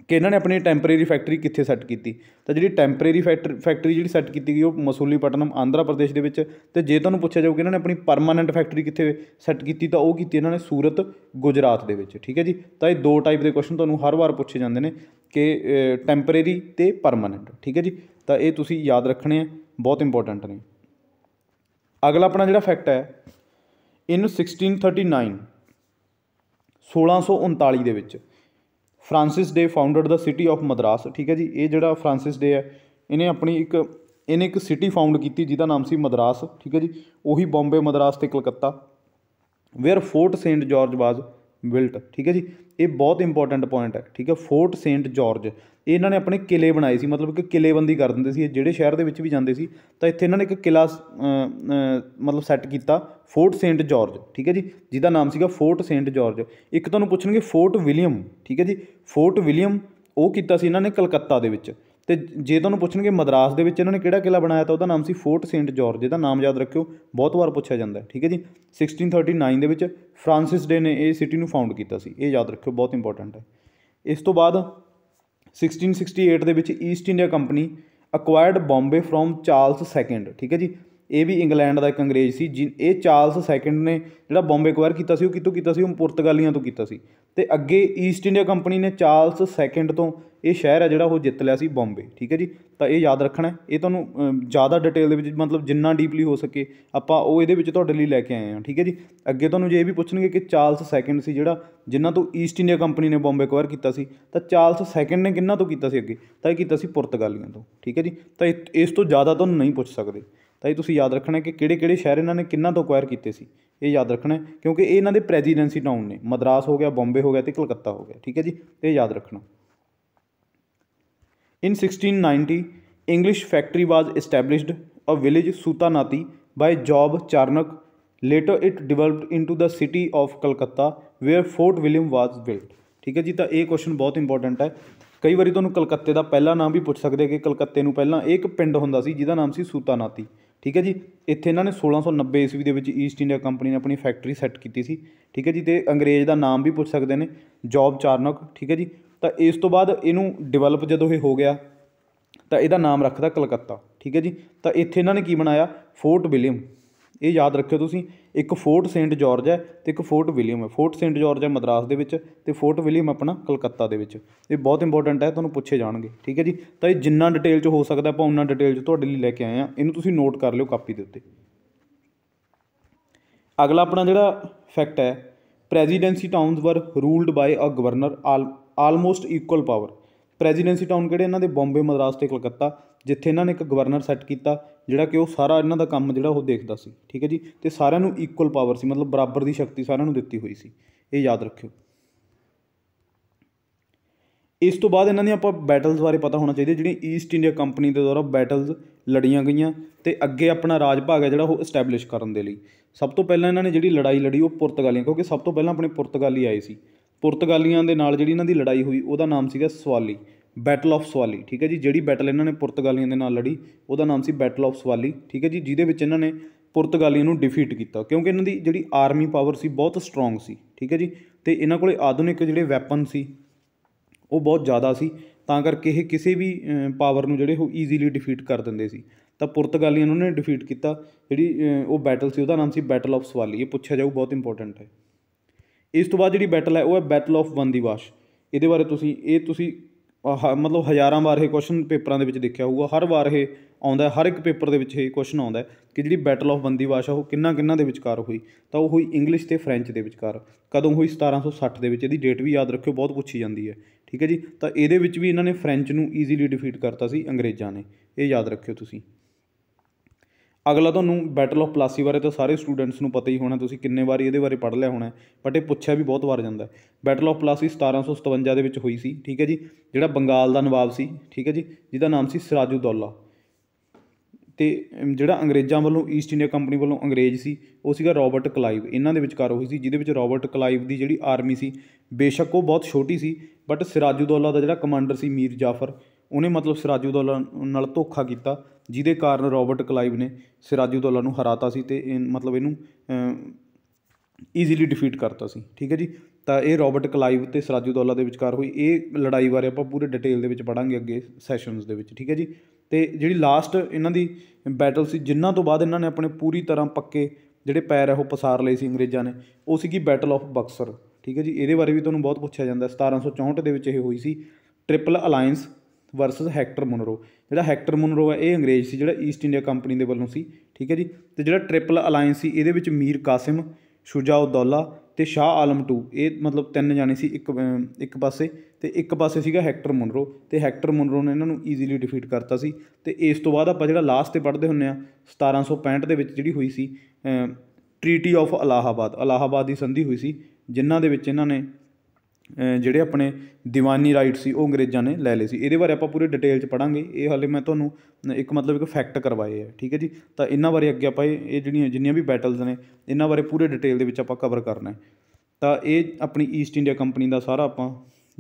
ਕਿ ਇਹਨਾਂ ਨੇ ਆਪਣੀ ਟੈਂਪਰੇਰੀ ਫੈਕਟਰੀ ਕਿੱਥੇ ਸੈੱਟ ਕੀਤੀ ਤਾਂ ਜਿਹੜੀ ਟੈਂਪਰੇਰੀ ਫੈਕਟਰੀ ਜਿਹੜੀ ਸੈੱਟ ਕੀਤੀ ਗਈ ਉਹ ਮਸੂਲੀਪਟਨਮ ਆਂਧਰਾ ਪ੍ਰਦੇਸ਼ ਦੇ ਵਿੱਚ ਤੇ ਜੇ ਤੁਹਾਨੂੰ ਪੁੱਛਿਆ ਜਾਊ ਕਿ ਇਹਨਾਂ ਨੇ ਆਪਣੀ ਪਰਮਾਨੈਂਟ ਫੈਕਟਰੀ ਕਿੱਥੇ ਸੈੱਟ ਕੀਤੀ ਤਾਂ ਉਹ ਕੀਤੀ ਇਹਨਾਂ ਨੇ ਸੂਰਤ ਗੁਜਰਾਤ ਦੇ ਵਿੱਚ ਠੀਕ ਹੈ ਜੀ ਤਾਂ ਇਹ ਦੋ ਟਾਈਪ ਦੇ ਕੁਐਸਚਨ ਤੁਹਾਨੂੰ ਹਰ ਵਾਰ ਪੁੱਛੇ ਜਾਂਦੇ ਨੇ ਕਿ ਟੈਂਪਰੇਰੀ ਤੇ ਪਰਮਾਨੈਂਟ ਠੀਕ ਹੈ ਜੀ ਤਾਂ ਇਹ ਤੁਸੀਂ ਯਾਦ ਰੱਖਣੇ ਆ ਬਹੁਤ ਇੰਪੋਰਟੈਂਟ ਨੇ ਅਗਲਾ ਆਪਣਾ ਜਿਹੜਾ ਫੈਕਟ ਹੈ ਇਹਨੂੰ 1639 1639 ਦੇ ਵਿੱਚ Francis Day founded the city of Madras ਠੀਕ ਹੈ ਜੀ ਇਹ ਜਿਹੜਾ ਫ੍ਰਾਂਸਿਸ ਡੇ ਹੈ ਇਹਨੇ ਆਪਣੀ ਇੱਕ ਇਹਨੇ ਇੱਕ ਸਿਟੀ ਫਾਊਂਡ ਕੀਤੀ ਜਿਹਦਾ ਨਾਮ ਸੀ ਮਦਰਾਸ ਠੀਕ ਹੈ ਜੀ ਉਹੀ ਬੰਬੇ ਮਦਰਾਸ ਤੇ Calcutta where Fort Saint George was built ਠੀਕ ਹੈ ਜੀ ਇਹ ਬਹੁਤ ਇੰਪੋਰਟੈਂਟ ਪੁਆਇੰਟ ਹੈ ਠੀਕ ਹੈ ਫੋਰਟ ਸੇਂਟ ਜਾਰਜ ਇਹ ਇਹਨਾਂ ਨੇ ਆਪਣੇ ਕਿਲੇ ਬਣਾਏ ਸੀ ਮਤਲਬ ਕਿ ਕਿਲੇਬੰਦੀ ਕਰ ਦਿੰਦੇ ਸੀ ਜਿਹੜੇ ਸ਼ਹਿਰ ਦੇ ਵਿੱਚ ਵੀ ਜਾਂਦੇ ਸੀ ਤਾਂ ਇੱਥੇ ਇਹਨਾਂ ਨੇ ਇੱਕ ਕਿਲਾ ਮਤਲਬ ਸੈੱਟ ਕੀਤਾ ਫੋਰਟ ਸੇਂਟ ਜਾਰਜ ਠੀਕ ਹੈ ਜੀ ਜਿਹਦਾ ਨਾਮ ਸੀਗਾ ਫੋਰਟ ਸੇਂਟ ਜਾਰਜ ਇੱਕ ਤੁਹਾਨੂੰ ਪੁੱਛਣਗੇ ਫੋਰਟ ਵਿਲੀਅਮ ਠੀਕ ਹੈ ਜੀ ਫੋਰਟ ਵਿਲੀਅਮ ਉਹ ਕੀਤਾ ਸੀ ਇਹਨਾਂ ਨੇ ਕਲਕੱਤਾ ਦੇ ਵਿੱਚ ਤੇ ਜੇ ਤੁਹਾਨੂੰ ਪੁੱਛਣਗੇ ਮਦਰਾਸ ਦੇ ਵਿੱਚ ਇਹਨਾਂ ਨੇ ਕਿਹੜਾ ਕਿਲਾ ਬਣਾਇਆ ਤਾਂ ਉਹਦਾ ਨਾਮ ਸੀ ਫੋਰਟ ਸੇਂਟ ਜਾਰਜ ਇਹਦਾ ਨਾਮ ਯਾਦ ਰੱਖਿਓ ਬਹੁਤ ਵਾਰ ਪੁੱਛਿਆ ਜਾਂਦਾ ਠੀਕ ਹੈ ਜੀ 1639 ਦੇ ਵਿੱਚ ਫ੍ਰਾਂਸਿਸ ਡੇ ਨੇ ਇਹ ਸਿਟੀ ਨੂੰ ਫਾਊਂਡ ਕੀਤਾ ਸੀ ਇਹ ਯਾਦ ਰੱਖਿਓ ਬਹੁਤ ਇੰਪੋਰਟੈਂਟ ਹੈ ਇਸ ਤੋਂ ਬਾਅਦ 1668 ਦੇ ਵਿੱਚ East India company acquired Bombay from Charles second ਠੀਕ ਹੈ ਜੀ ਇਹ ਵੀ ਇੰਗਲੈਂਡ ਦਾ ਇੱਕ ਅੰਗਰੇਜ਼ ਸੀ ਜਿ ਇਹ ਚਾਰਲਸ ਸੈਕਿੰਡ ਨੇ ਜਿਹੜਾ ਬੰਬੇ ਐਕਵਾਇਰ ਕੀਤਾ ਸੀ ਉਹ ਕਿਤੋਂ ਕੀਤਾ ਸੀ ਉਹ ਪੁਰਤਗਾਲੀਆਂ ਤੋਂ ਕੀਤਾ ਸੀ ਤੇ ਅੱਗੇ ਈਸਟ ਇੰਡੀਆ ਕੰਪਨੀ ਨੇ ਚਾਰਲਸ ਸੈਕਿੰਡ ਤੋਂ ਇਹ ਸ਼ਹਿਰ ਹੈ ਜਿਹੜਾ ਉਹ ਜਿੱਤ ਲਿਆ ਸੀ ਬੰਬੇ ਠੀਕ ਹੈ ਜੀ ਤਾਂ ਇਹ ਯਾਦ ਰੱਖਣਾ ਹੈ ਇਹ ਤੁਹਾਨੂੰ ਜ਼ਿਆਦਾ ਡਿਟੇਲ ਦੇ ਵਿੱਚ ਮਤਲਬ ਜਿੰਨਾ ਡੀਪਲੀ ਹੋ ਸਕੇ ਆਪਾਂ ਉਹ ਇਹਦੇ ਵਿੱਚ ਤੁਹਾਡੇ ਲਈ ਲੈ ਕੇ ਆਏ ਹਾਂ ਠੀਕ ਹੈ ਜੀ ਅੱਗੇ ਤੁਹਾਨੂੰ ਜੇ ਇਹ ਵੀ ਪੁੱਛਣਗੇ ਕਿ ਚਾਰਲਸ ਸੈਕਿੰਡ ਸੀ ਜਿਹੜਾ ਜਿਨ੍ਹਾਂ ਤੋਂ ਈਸਟ ਇੰਡੀਆ ਕੰਪਨੀ ਨੇ ਬੰਬੇ ਕਵਰ ਕੀਤਾ ਸੀ ਤਾਂ ਚਾਰਲਸ ਸੈਕਿੰਡ ਨੇ ਕਿੰਨਾ ਤੋਂ ਕੀਤਾ ਸੀ ਅੱਗੇ ਤਾਂ ਇਹ ਕੀਤਾ ਸੀ ਪੁਰਤਗਾਲੀਆਂ ਤੋਂ ਠੀਕ ਹੈ ਜੀ ਤਾਂ ਇਸ ਤੋਂ ਜ਼ਿਆਦਾ ਤੁਹਾਨੂੰ ਨਹੀਂ ਪੁੱਛ ਸਕਦੇ ਤਾਂ ਇਹ ਤੁਸੀਂ ਯਾਦ ਰੱਖਣਾ ਕਿ ਕਿਹੜੇ ਕਿਹੜੇ ਸ਼ਹਿਰ ਇਹਨਾਂ ਨੇ ਕਿੰਨਾ ਤੋਂ ਅਕਵਾਇਰ ਕੀਤੇ ਸੀ ਇਹ ਯਾਦ ਰੱਖਣਾ ਕਿਉਂਕਿ ਇਹ ਇਹਨਾਂ ਦੇ ਪ੍ਰੈਜ਼ੀਡੈਂਸੀ ਟਾਊਨ ਨੇ ਮਦਰਾਸ ਹੋ ਗਿਆ ਬੰਬੇ ਹੋ ਗਿਆ ਤੇ ਕਲਕੱਤਾ ਹੋ ਗਿਆ ਠੀਕ ਹੈ ਜੀ ਤੇ ਯਾਦ ਰੱਖਣਾ in 1690 English factory was established a village Sutanati by Job Charnock later it developed into the city of Calcutta where Fort William was built ਠੀਕ ਹੈ ਜੀ ਤਾਂ ਇਹ ਕੁਐਸਚਨ ਬਹੁਤ ਇੰਪੋਰਟੈਂਟ ਹੈ ਕਈ ਵਾਰੀ ਤੁਹਾਨੂੰ ਕਲਕੱਤੇ ਦਾ ਪਹਿਲਾ ਨਾਮ ਵੀ ਪੁੱਛ ਸਕਦੇ ਕਿ ਕਲਕੱਤੇ ਨੂੰ ਪਹਿਲਾਂ ਇੱਕ ਪਿੰਡ ਹੁੰਦਾ ਸੀ ਜਿਹਦਾ ਨਾਮ ਸੀ ਸੂਤਾਨਾਤੀ ਠੀਕ ਹੈ ਜੀ ਇੱਥੇ ਇਹਨਾਂ ਨੇ 1690 ਈਸਵੀ ਦੇ ਵਿੱਚ ਈਸਟ ਇੰਡੀਆ ਕੰਪਨੀ ਨੇ ਆਪਣੀ ਫੈਕਟਰੀ ਸੈੱਟ ਕੀਤੀ ਸੀ ਠੀਕ ਹੈ ਜੀ ਤੇ ਅੰਗਰੇਜ਼ ਦਾ ਨਾਮ ਵੀ ਪੁੱਛ ਸਕਦੇ ਨੇ ਜੌਬ ਚਾਰਨਕ ਠੀਕ ਹੈ ਜੀ ਤਾਂ ਇਸ ਤੋਂ ਬਾਅਦ ਇਹਨੂੰ ਡਿਵੈਲਪ ਜਦੋਂ ਇਹ ਹੋ ਗਿਆ ਤਾਂ ਇਹਦਾ ਨਾਮ ਰੱਖਦਾ ਕਲਕੱਤਾ ਠੀਕ ਹੈ ਜੀ ਤਾਂ ਇੱਥੇ ਇਹਨਾਂ ਨੇ ਕੀ ਬਣਾਇਆ ਫੋਰਟ ਵਿਲੀਅਮ ਇਹ ਯਾਦ ਰੱਖਿਓ ਤੁਸੀਂ ਇੱਕ ਫੋਰਟ ਸੇਂਟ ਜਾਰਜ ਹੈ ਤੇ ਇੱਕ ਫੋਰਟ ਵਿਲੀਅਮ ਹੈ ਫੋਰਟ ਸੇਂਟ ਜਾਰਜ ਹੈ ਮਦਰਾਸ ਦੇ ਵਿੱਚ ਤੇ ਫੋਰਟ ਵਿਲੀਅਮ ਆਪਣਾ ਕਲਕੱਤਾ ਦੇ ਵਿੱਚ ਇਹ ਬਹੁਤ ਇੰਪੋਰਟੈਂਟ ਹੈ ਤੁਹਾਨੂੰ ਪੁੱਛੇ ਜਾਣਗੇ ਠੀਕ ਹੈ ਜੀ ਤਾਂ ਇਹ ਜਿੰਨਾ ਡਿਟੇਲ 'ਚ ਹੋ ਸਕਦਾ ਆਪਾਂ ਉਹਨਾਂ ਡਿਟੇਲ 'ਚ ਤੁਹਾਡੇ ਲਈ ਲੈ ਕੇ ਆਏ ਆ ਇਹਨੂੰ ਤੁਸੀਂ ਨੋਟ ਕਰ ਲਿਓ ਕਾਪੀ ਦੇ ਉੱਤੇ ਅਗਲਾ ਆਪਣਾ ਜਿਹੜਾ ਫੈਕਟ ਹੈ presidency towns were ruled by a governor almost equal power presidency town ਕਿਹੜੇ ਇਹਨਾਂ ਦੇ ਬੰਬੇ ਮਦਰਾਸ ਤੇ ਕਲਕੱਤਾ ਜਿੱਥੇ ਇਹਨਾਂ ਨੇ ਇੱਕ ਗਵਰਨਰ ਸੈੱਟ ਕੀਤਾ ਜਿਹੜਾ ਕਿ ਉਹ ਸਾਰਾ ਇਹਨਾਂ ਦਾ ਕੰਮ ਜਿਹੜਾ ਉਹ ਦੇਖਦਾ ਸੀ ਠੀਕ ਹੈ ਜੀ ਤੇ ਸਾਰਿਆਂ ਨੂੰ ਇਕੁਅਲ ਪਾਵਰ ਸੀ ਮਤਲਬ ਬਰਾਬਰ ਦੀ ਸ਼ਕਤੀ ਸਾਰਿਆਂ ਨੂੰ ਦਿੱਤੀ ਹੋਈ ਸੀ ਇਹ ਯਾਦ ਰੱਖਿਓ ਇਸ ਤੋਂ ਬਾਅਦ ਇਹਨਾਂ ਦੀ ਆਪਾਂ ਬੈਟਲਸ ਬਾਰੇ ਪਤਾ ਹੋਣਾ ਚਾਹੀਦਾ ਜਿਹੜੀਆਂ ਈਸਟ ਇੰਡੀਆ ਕੰਪਨੀ ਦੇ ਦੁਆਰਾ ਬੈਟਲਸ ਲੜੀਆਂ ਗਈਆਂ ਤੇ ਅੱਗੇ ਆਪਣਾ ਰਾਜ ਭਾਗ ਹੈ ਜਿਹੜਾ ਉਹ ਐਸਟੈਬਲਿਸ਼ ਕਰਨ ਦੇ ਲਈ ਸਭ ਤੋਂ ਪਹਿਲਾਂ ਇਹਨਾਂ ਨੇ ਜਿਹੜੀ ਲੜਾਈ ਲੜੀ ਉਹ ਪੁਰਤਗਾਲੀਆਂ ਕਿਉਂਕਿ ਸਭ ਤੋਂ ਪਹਿਲਾਂ ਆਪਣੇ ਪੁਰਤਗਾਲੀ ਆਏ ਸੀ ਪੁਰਤਗਾਲੀਆਂ ਦੇ ਨਾਲ ਜਿਹੜੀ ਇਹਨਾਂ ਦੀ ਲੜਾਈ ਹੋਈ ਉਹਦਾ ਨਾਮ ਸੀਗਾ ਸਵਾਲੀ ਬੈਟਲ ਆਫ ਸਵਾਲੀ ਠੀਕ ਹੈ ਜੀ ਜਿਹੜੀ ਬੈਟਲ ਇਹਨਾਂ ਨੇ ਪੁਰਤਗਾਲੀਆਂ ਦੇ ਨਾਲ ਲੜੀ ਉਹਦਾ ਨਾਮ ਸੀ ਬੈਟਲ ਆਫ ਸਵਾਲੀ ਠੀਕ ਹੈ ਜੀ ਜਿਹਦੇ ਵਿੱਚ ਇਹਨਾਂ ਨੇ ਪੁਰਤਗਾਲੀਆਂ ਨੂੰ ਡਿਫੀਟ ਕੀਤਾ ਕਿਉਂਕਿ ਇਹਨਾਂ ਦੀ ਜਿਹੜੀ ਆਰਮੀ ਪਾਵਰ ਸੀ ਬਹੁਤ ਸਟਰੋਂਗ ਸੀ ਠੀਕ ਹੈ ਜੀ ਤੇ ਇਹਨਾਂ ਕੋਲੇ ਆਧੁਨਿਕ ਜਿਹੜੇ ਵੈਪਨ ਸੀ ਉਹ ਬਹੁਤ ਜ਼ਿਆਦਾ ਸੀ ਤਾਂ ਕਰਕੇ ਇਹ ਕਿਸੇ ਵੀ ਪਾਵਰ ਨੂੰ ਜਿਹੜੇ ਉਹ ਈਜ਼ੀਲੀ ਡਿਫੀਟ ਕਰ ਦਿੰਦੇ ਸੀ ਤਾਂ ਪੁਰਤਗਾਲੀਆਂ ਨੂੰ ਨੇ ਡਿਫੀਟ ਕੀਤਾ ਜਿਹੜੀ ਉਹ ਬੈਟਲ ਸੀ ਉਹਦਾ ਨਾਮ ਸੀ ਬੈਟਲ ਆਫ ਸਵਾਲੀ ਇਹ ਪੁੱਛਿਆ ਜਾਊ ਬਹੁਤ ਇੰਪੋਰਟੈਂਟ ਹੈ ਇਸ ਤੋਂ ਬਾਅਦ ਜਿਹੜੀ ਬੈਟਲ ਹੈ ਉਹ ਹੈ ਬੈਟਲ ਆਫ ਬੰਦੀਵਾਸ਼ ਇਹਦੇ ਬਾਰੇ ਤੁਸੀਂ ਇਹ ਤੁਸੀਂ ਮਤਲਬ ਹਜ਼ਾਰਾਂ ਵਾਰ ਇਹ ਕੁਐਸਚਨ ਪੇਪਰਾਂ ਦੇ ਵਿੱਚ ਦੇਖਿਆ ਹੋਊਗਾ ਹਰ ਵਾਰ ਇਹ ਆਉਂਦਾ ਹਰ ਇੱਕ ਪੇਪਰ ਦੇ ਵਿੱਚ ਇਹ ਕੁਐਸਚਨ ਆਉਂਦਾ ਕਿ ਜਿਹੜੀ ਬੈਟਲ ਆਫ ਬੰਦੀਵਾਸ਼ ਆ ਉਹ ਕਿੰਨਾ ਕਿੰਨਾ ਦੇ ਵਿਚਕਾਰ ਹੋਈ ਤਾਂ ਉਹ ਹੋਈ ਇੰਗਲਿਸ਼ ਤੇ ਫ੍ਰੈਂਚ ਦੇ ਵਿਚਕਾਰ ਕਦੋਂ ਹੋਈ 1760 ਦੇ ਵਿੱਚ ਇਹਦੀ ਡੇਟ ਵੀ ਯਾਦ ਰੱਖਿਓ ਬਹੁਤ ਪੁੱਛੀ ਜਾਂਦੀ ਹੈ ਠੀਕ ਹੈ ਜੀ ਤਾਂ ਇਹਦੇ ਵਿੱਚ ਵੀ ਇਹਨਾਂ ਨੇ ਫ੍ਰੈਂਚ ਨੂੰ ਈਜ਼ੀਲੀ ਡਿਫੀਟ ਕਰਤਾ ਸੀ ਅੰਗਰੇਜ਼ਾਂ ਨੇ ਇਹ ਯਾਦ ਰੱਖਿਓ ਤੁਸੀਂ ਅਗਲਾ ਤੁਹਾਨੂੰ ਬੈਟਲ ਆਫ ਪਲਾਸੀ ਬਾਰੇ ਤਾਂ ਸਾਰੇ ਸਟੂਡੈਂਟਸ ਨੂੰ ਪਤਾ ਹੀ ਹੋਣਾ ਤੁਸੀਂ ਕਿੰਨੇ ਵਾਰੀ ਇਹਦੇ ਬਾਰੇ ਪੜ੍ਹ ਲਿਆ ਹੋਣਾ ਬਟ ਇਹ ਪੁੱਛਿਆ ਵੀ ਬਹੁਤ ਵਾਰ ਜਾਂਦਾ ਬੈਟਲ ਆਫ ਪਲਾਸੀ 1757 ਦੇ ਵਿੱਚ ਹੋਈ ਸੀ ਠੀਕ ਹੈ ਜੀ ਜਿਹੜਾ ਬੰਗਾਲ ਦਾ ਨਵਾਬ ਸੀ ਠੀਕ ਹੈ ਜੀ ਜਿਹਦਾ ਨਾਮ ਸੀ ਦੌਲਾ ਤੇ ਜਿਹੜਾ ਅੰਗਰੇਜ਼ਾਂ ਵੱਲੋਂ ਈਸਟ ਇੰਡੀਆ ਕੰਪਨੀ ਵੱਲੋਂ ਅੰਗਰੇਜ਼ ਸੀ ਉਹ ਸੀਗਾ ਰੌਬਰਟ ਕਲਾਈਵ ਇਹਨਾਂ ਦੇ ਵਿਚਕਾਰ ਹੋਈ ਸੀ ਜਿਹਦੇ ਵਿੱਚ ਰੌਬਰਟ ਕਲਾਈਵ ਦੀ ਜਿਹੜੀ ਆਰਮੀ ਸੀ ਬੇਸ਼ੱਕ ਉਹ ਬਹੁਤ ਛੋਟੀ ਸੀ ਬਟ ਦੌਲਾ ਦਾ ਜਿਹੜਾ ਕਮਾਂਡਰ ਸੀ ਮੀਰ ਜਾਫਰ ਉਹਨੇ ਮਤਲਬ ਦੌਲਾ ਨਾਲ ਧੋਖਾ ਕੀਤਾ ਜਿਹਦੇ ਕਾਰਨ ਰੌਬਰਟ ਕਲਾਈਵ ਨੇ ਦੌਲਾ ਨੂੰ ਹਰਾਤਾ ਸੀ ਤੇ ਇਹ ਮਤਲਬ ਇਹਨੂੰ ਈਜ਼ੀਲੀ ਡਿਫੀਟ ਕਰਤਾ ਸੀ ਠੀਕ ਹੈ ਜੀ ਤਾਂ ਇਹ ਰੌਬਰਟ ਕਲਾਈਵ ਤੇ ਦੌਲਾ ਦੇ ਵਿਚਕਾਰ ਹੋਈ ਇਹ ਲੜਾਈ ਬਾਰੇ ਆਪਾਂ ਪੂਰੇ ਡਿਟੇਲ ਦੇ ਵਿੱਚ ਪੜਾਂਗੇ ਅੱਗੇ ਸੈਸ਼ਨਸ ਦੇ ਵਿੱਚ ਠੀਕ ਹੈ ਜੀ ਤੇ ਜਿਹੜੀ ਲਾਸਟ ਇਹਨਾਂ ਦੀ ਬੈਟਲ ਸੀ ਜਿੰਨਾਂ ਤੋਂ ਬਾਅਦ ਇਹਨਾਂ ਨੇ ਆਪਣੇ ਪੂਰੀ ਤਰ੍ਹਾਂ ਪੱਕੇ ਜਿਹੜੇ ਪੈਰ ਹੈ ਉਹ ਪਸਾਰ ਲਏ ਸੀ ਅੰਗਰੇਜ਼ਾਂ ਨੇ ਉਹ ਸੀਗੀ ਬੈਟਲ ਆਫ ਬਕਸਰ ਠੀਕ ਹੈ ਜੀ ਇਹਦੇ ਬਾਰੇ ਵੀ ਤੁਹਾਨੂੰ ਬਹੁਤ ਪੁੱਛਿਆ ਜਾਂਦਾ 1764 ਦੇ ਵਿੱਚ ਇਹ ਹੋਈ ਸੀ triple alliance versus Hector Monro ਜਿਹੜਾ ਹੈਕਟਰ ਮੋਨਰੋ ਹੈ ਇਹ ਅੰਗਰੇਜ਼ ਸੀ ਜਿਹੜਾ ਈਸਟ ਇੰਡੀਆ ਕੰਪਨੀ ਦੇ ਵੱਲੋਂ ਸੀ ਠੀਕ ਹੈ ਜੀ ਤੇ ਜਿਹੜਾ ਟ੍ਰਿਪਲ ਅਲਾਈਅੰਸ ਸੀ ਇਹਦੇ ਵਿੱਚ ਮੀਰ ਕਾਸਿਮ ਸ਼ੁਜਾਉਦੌਲਾ ਤੇ ਸ਼ਾਹ ਆਲਮ 2 ਇਹ ਮਤਲਬ ਤਿੰਨ ਜਾਣੇ ਸੀ ਇੱਕ ਇੱਕ ਪਾਸੇ ਤੇ ਇੱਕ ਪਾਸੇ ਸੀਗਾ ਹੈਕਟਰ ਮੋਨਰੋ ਤੇ ਹੈਕਟਰ ਮੋਨਰੋ ਨੇ ਇਹਨਾਂ ਨੂੰ ਈਜ਼ੀਲੀ ਡਿਫੀਟ ਕਰਤਾ ਸੀ ਤੇ ਇਸ ਤੋਂ ਬਾਅਦ ਆਪਾਂ ਜਿਹੜਾ ਲਾਸਟ ਤੇ ਪੜਦੇ ਹੁੰਨੇ ਆ 1765 ਦੇ ਵਿੱਚ ਜਿਹੜੀ ਹੋਈ ਸੀ ਟ੍ਰੀਟੀ ਆਫ ਅਲਾਹਾਬਾਦ ਅਲਾਹਾਬਾਦ ਦੀ ਸੰਧੀ ਹੋਈ ਸੀ ਜਿਨ੍ਹਾਂ ਦੇ ਵਿੱਚ ਇਹਨਾਂ ਨੇ ਜਿਹੜੇ ਆਪਣੇ ਦੀਵਾਨੀ ਰਾਈਟ ਸੀ ਉਹ ਅੰਗਰੇਜ਼ਾਂ ਨੇ ਲੈ ਲਏ ਸੀ ਇਹਦੇ ਬਾਰੇ ਆਪਾਂ ਪੂਰੇ ਡਿਟੇਲ 'ਚ ਪੜਾਂਗੇ ਇਹ ਹਾਲੇ ਮੈਂ ਤੁਹਾਨੂੰ ਇੱਕ ਮਤਲਬ ਇੱਕ ਫੈਕਟ ਕਰਵਾਏ ਆ ਠੀਕ ਹੈ ਜੀ ਤਾਂ ਇਹਨਾਂ ਬਾਰੇ ਅੱਗੇ ਆਪਾਂ ਇਹ ਜਿਹੜੀਆਂ ਜਿੰਨੀਆਂ ਵੀ ਬੈਟਲਸ ਨੇ ਇਹਨਾਂ ਬਾਰੇ ਪੂਰੇ ਡਿਟੇਲ ਦੇ ਵਿੱਚ ਆਪਾਂ ਕਵਰ ਕਰਨਾ ਹੈ ਤਾਂ ਇਹ ਆਪਣੀ ਈਸਟ ਇੰਡੀਆ ਕੰਪਨੀ ਦਾ ਸਾਰਾ ਆਪਾਂ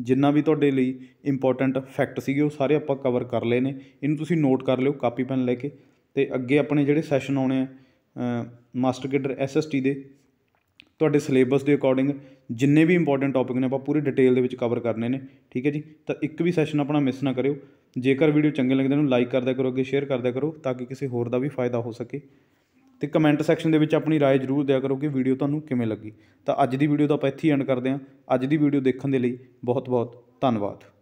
ਜਿੰਨਾ ਵੀ ਤੁਹਾਡੇ ਲਈ ਇੰਪੋਰਟੈਂਟ ਫੈਕਟ ਸੀਗੇ ਉਹ ਸਾਰੇ ਆਪਾਂ ਕਵਰ ਕਰ ਲਏ ਨੇ ਇਹਨੂੰ ਤੁਸੀਂ ਨੋਟ ਕਰ ਲਿਓ ਕਾਪੀ ਪੈਨ ਲੈ ਕੇ ਤੇ ਅੱਗੇ ਆਪਣੇ ਜਿਹੜੇ ਸੈਸ਼ਨ ਆਉਣੇ ਆ ਮਾਸਟਰ ਕੇਡਰ ਐਸਐਸਟੀ ਦੇ ਤੁਹਾਡੇ ਸਿਲੇਬਸ ਦੇ ਅਕੋਰਡਿੰਗ ਜਿੰਨੇ ਵੀ ਇੰਪੋਰਟੈਂਟ ਟੌਪਿਕ ਨੇ ਆਪਾਂ ਪੂਰੀ ਡਿਟੇਲ ਦੇ ਵਿੱਚ ਕਵਰ ਕਰਨੇ ਨੇ ਠੀਕ ਹੈ ਜੀ ਤਾਂ ਇੱਕ ਵੀ ਸੈਸ਼ਨ ਆਪਣਾ ਮਿਸ ਨਾ ਕਰਿਓ ਜੇਕਰ ਵੀਡੀਓ ਚੰਗੇ ਲੱਗਦੇ ਨੂੰ ਲਾਈਕ ਕਰਦਿਆ ਕਰੋ ਅੱਗੇ ਸ਼ੇਅਰ ਕਰਦਿਆ ਕਰੋ ਤਾਂ ਕਿ ਕਿਸੇ ਹੋਰ ਦਾ ਵੀ ਫਾਇਦਾ ਹੋ ਸਕੇ ਤੇ ਕਮੈਂਟ ਸੈਕਸ਼ਨ ਦੇ ਵਿੱਚ ਆਪਣੀ رائے ਜ਼ਰੂਰ ਦਿਆ ਕਰੋ ਕਿ ਵੀਡੀਓ ਤੁਹਾਨੂੰ ਕਿਵੇਂ ਲੱਗੀ ਤਾਂ ਅੱਜ ਦੀ ਵੀਡੀਓ ਦਾ ਆਪਾਂ ਇੱਥੇ ਐਂਡ ਕਰਦੇ ਹਾਂ ਅੱਜ ਦੀ ਵੀਡੀਓ ਦੇਖਣ ਦੇ ਲਈ ਬਹੁਤ ਬਹੁਤ ਧੰਨਵਾਦ